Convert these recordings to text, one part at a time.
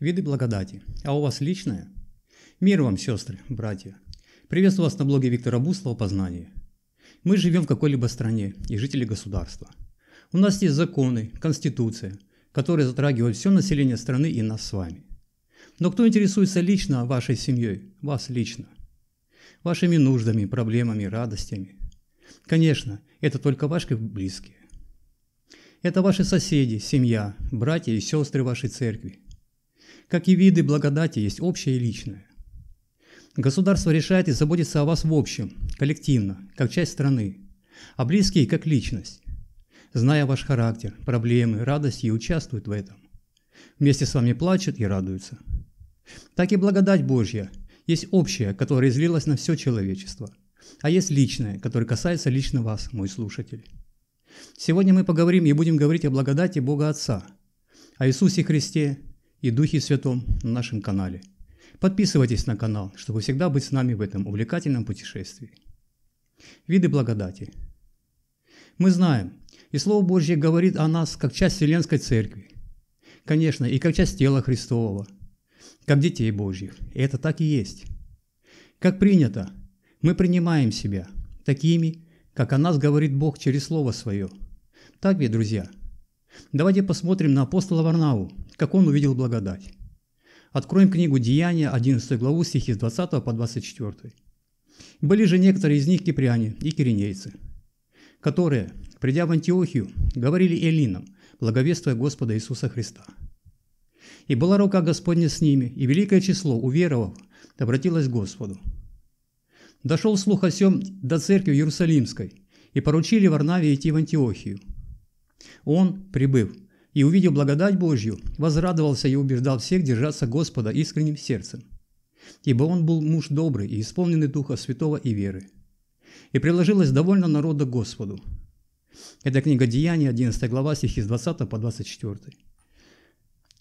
Виды благодати. А у вас личное? Мир вам, сестры, братья. Приветствую вас на блоге Виктора Буслова «Познание». Мы живем в какой-либо стране и жители государства. У нас есть законы, конституция, которые затрагивают все население страны и нас с вами. Но кто интересуется лично вашей семьей, вас лично? Вашими нуждами, проблемами, радостями? Конечно, это только ваши близкие. Это ваши соседи, семья, братья и сестры вашей церкви – как и виды благодати, есть общее и личное. Государство решает и заботится о вас в общем, коллективно, как часть страны, а близкие – как личность, зная ваш характер, проблемы, радости и участвуют в этом. Вместе с вами плачут и радуются. Так и благодать Божья есть общая, которая излилась на все человечество, а есть личная, которая касается лично вас, мой слушатель. Сегодня мы поговорим и будем говорить о благодати Бога Отца, о Иисусе Христе и Духе Святом на нашем канале. Подписывайтесь на канал, чтобы всегда быть с нами в этом увлекательном путешествии. Виды благодати. Мы знаем, и Слово Божье говорит о нас как часть Вселенской Церкви, конечно, и как часть тела Христового, как детей Божьих, и это так и есть. Как принято, мы принимаем себя такими, как о нас говорит Бог через Слово Свое. Так ведь, друзья – Давайте посмотрим на апостола Варнаву, как он увидел благодать. Откроем книгу Деяния, 11 главу, стихи с 20 по 24. «Были же некоторые из них кипряне и киринейцы, которые, придя в Антиохию, говорили Элинам, благовествуя Господа Иисуса Христа. И была рука Господня с ними, и великое число, уверовав, обратилось к Господу. Дошел слух о сем до церкви Иерусалимской, и поручили Варнаве идти в Антиохию. Он, прибыв, и увидев благодать Божью, возрадовался и убеждал всех держаться Господа искренним сердцем. Ибо он был муж добрый и исполненный Духа Святого и веры. И приложилось довольно народа Господу. Это книга Деяний, 11 глава, стихи с 20 по 24.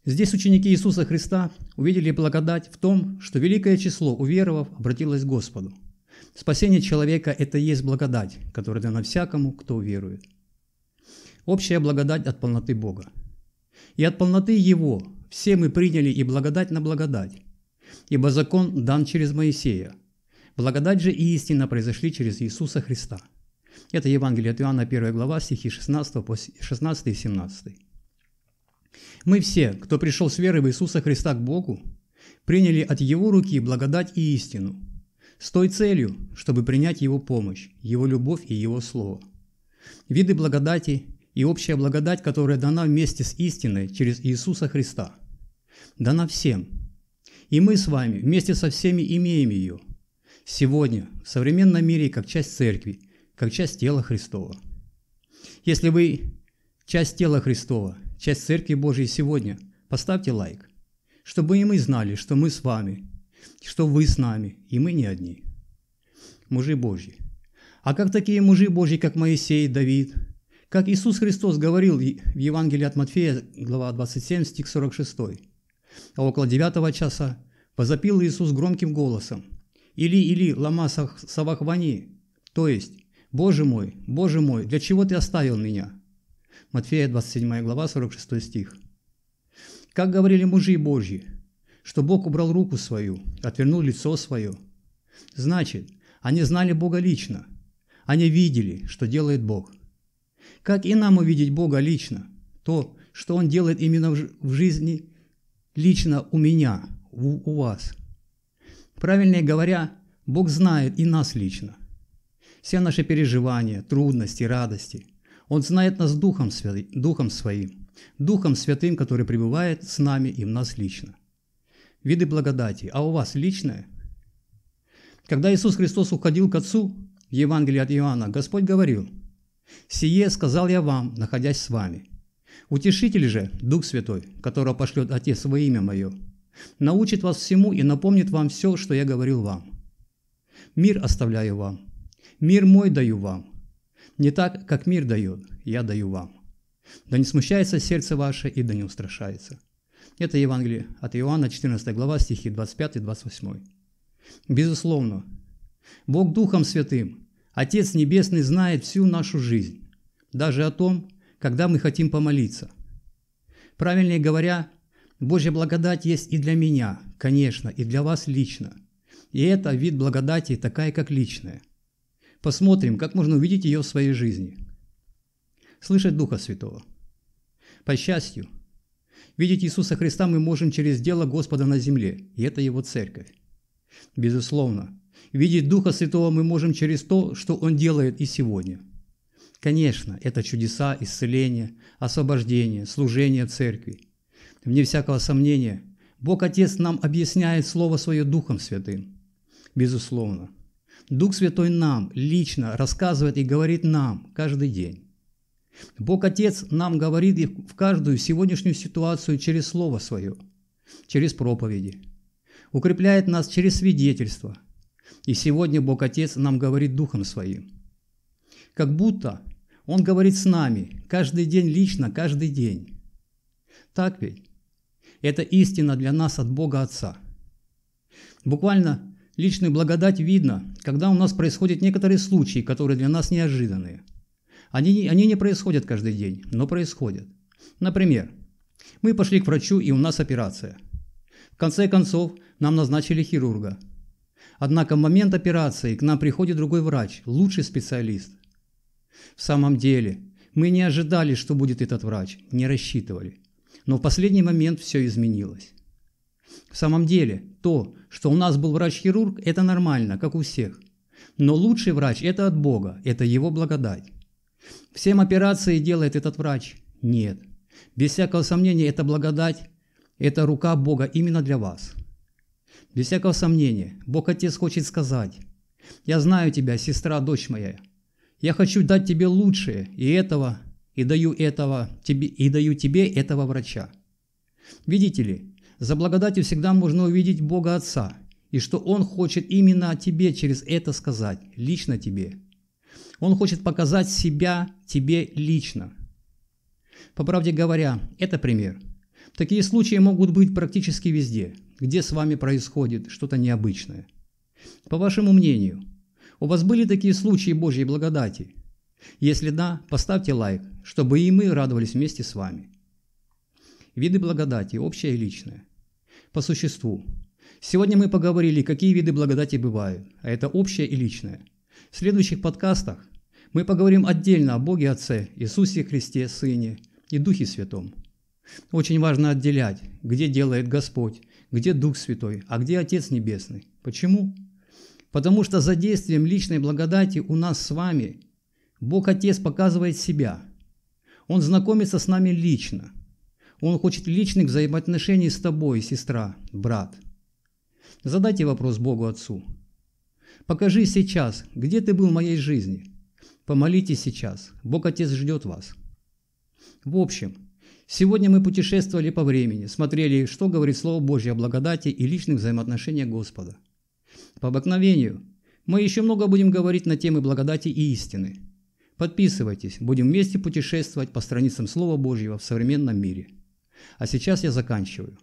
Здесь ученики Иисуса Христа увидели благодать в том, что великое число уверовав обратилось к Господу. Спасение человека – это и есть благодать, которая дана всякому, кто уверует. Общая благодать от полноты Бога. И от полноты Его все мы приняли и благодать на благодать, ибо закон дан через Моисея. Благодать же и истина произошли через Иисуса Христа. Это Евангелие от Иоанна, 1 глава, стихи 16, по 16 и 17. Мы все, кто пришел с верой в Иисуса Христа к Богу, приняли от Его руки благодать и истину, с той целью, чтобы принять Его помощь, Его любовь и Его Слово. Виды благодати и общая благодать, которая дана вместе с истиной через Иисуса Христа. Дана всем. И мы с вами вместе со всеми имеем ее. Сегодня, в современном мире, как часть церкви, как часть тела Христова. Если вы часть тела Христова, часть Церкви Божьей сегодня, поставьте лайк, чтобы и мы знали, что мы с вами, что вы с нами, и мы не одни. Мужи Божьи. А как такие мужи Божьи, как Моисей, Давид – как Иисус Христос говорил в Евангелии от Матфея, глава 27, стих 46. А около девятого часа возопил Иисус громким голосом «Или, или, лама савахвани!» То есть «Боже мой, Боже мой, для чего ты оставил меня?» Матфея 27 глава 46 стих. Как говорили мужи Божьи, что Бог убрал руку свою, отвернул лицо свое. Значит, они знали Бога лично. Они видели, что делает Бог. Как и нам увидеть Бога лично, то, что Он делает именно в жизни лично у меня, у, вас. Правильнее говоря, Бог знает и нас лично. Все наши переживания, трудности, радости. Он знает нас Духом, святы, Духом Своим, Духом Святым, который пребывает с нами и в нас лично. Виды благодати, а у вас личное? Когда Иисус Христос уходил к Отцу, в Евангелии от Иоанна, Господь говорил – «Сие сказал я вам, находясь с вами. Утешитель же, Дух Святой, которого пошлет Отец во имя Мое, научит вас всему и напомнит вам все, что я говорил вам. Мир оставляю вам, мир мой даю вам. Не так, как мир дает, я даю вам. Да не смущается сердце ваше и да не устрашается». Это Евангелие от Иоанна, 14 глава, стихи 25 и 28. Безусловно, Бог Духом Святым – Отец Небесный знает всю нашу жизнь, даже о том, когда мы хотим помолиться. Правильнее говоря, Божья благодать есть и для меня, конечно, и для вас лично. И это вид благодати, такая как личная. Посмотрим, как можно увидеть ее в своей жизни. Слышать Духа Святого. По счастью, видеть Иисуса Христа мы можем через дело Господа на земле, и это Его Церковь. Безусловно, Видеть Духа Святого мы можем через то, что Он делает и сегодня. Конечно, это чудеса, исцеления, освобождения, служение церкви. Вне всякого сомнения, Бог Отец нам объясняет Слово Свое Духом Святым. Безусловно. Дух Святой нам лично рассказывает и говорит нам каждый день. Бог Отец нам говорит в каждую сегодняшнюю ситуацию через Слово Свое, через проповеди, укрепляет нас через свидетельство – и сегодня Бог Отец нам говорит Духом Своим. Как будто Он говорит с нами каждый день лично, каждый день. Так ведь? Это истина для нас от Бога Отца. Буквально личную благодать видно, когда у нас происходят некоторые случаи, которые для нас неожиданные. Они, они не происходят каждый день, но происходят. Например, мы пошли к врачу, и у нас операция. В конце концов, нам назначили хирурга – Однако в момент операции к нам приходит другой врач, лучший специалист. В самом деле, мы не ожидали, что будет этот врач, не рассчитывали. Но в последний момент все изменилось. В самом деле, то, что у нас был врач-хирург, это нормально, как у всех. Но лучший врач – это от Бога, это Его благодать. Всем операции делает этот врач? Нет. Без всякого сомнения, это благодать, это рука Бога именно для вас – без всякого сомнения, Бог Отец хочет сказать, «Я знаю тебя, сестра, дочь моя. Я хочу дать тебе лучшее, и этого, и даю этого тебе, и даю тебе этого врача». Видите ли, за благодатью всегда можно увидеть Бога Отца, и что Он хочет именно о тебе через это сказать, лично тебе. Он хочет показать себя тебе лично. По правде говоря, это пример – Такие случаи могут быть практически везде, где с вами происходит что-то необычное. По вашему мнению, у вас были такие случаи Божьей благодати? Если да, поставьте лайк, чтобы и мы радовались вместе с вами. Виды благодати, общая и личная. По существу. Сегодня мы поговорили, какие виды благодати бывают, а это общее и личное. В следующих подкастах мы поговорим отдельно о Боге Отце, Иисусе Христе, Сыне и Духе Святом. Очень важно отделять, где делает Господь, где Дух Святой, а где Отец Небесный. Почему? Потому что за действием личной благодати у нас с вами Бог Отец показывает себя. Он знакомится с нами лично. Он хочет личных взаимоотношений с тобой, сестра, брат. Задайте вопрос Богу Отцу. Покажи сейчас, где ты был в моей жизни. Помолитесь сейчас. Бог Отец ждет вас. В общем – Сегодня мы путешествовали по времени, смотрели, что говорит Слово Божье о благодати и личных взаимоотношениях Господа. По обыкновению, мы еще много будем говорить на темы благодати и истины. Подписывайтесь, будем вместе путешествовать по страницам Слова Божьего в современном мире. А сейчас я заканчиваю.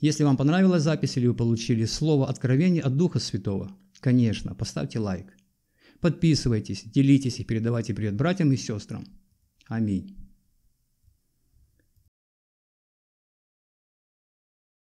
Если вам понравилась запись или вы получили слово откровение от Духа Святого, конечно, поставьте лайк. Подписывайтесь, делитесь и передавайте привет братьям и сестрам. Аминь.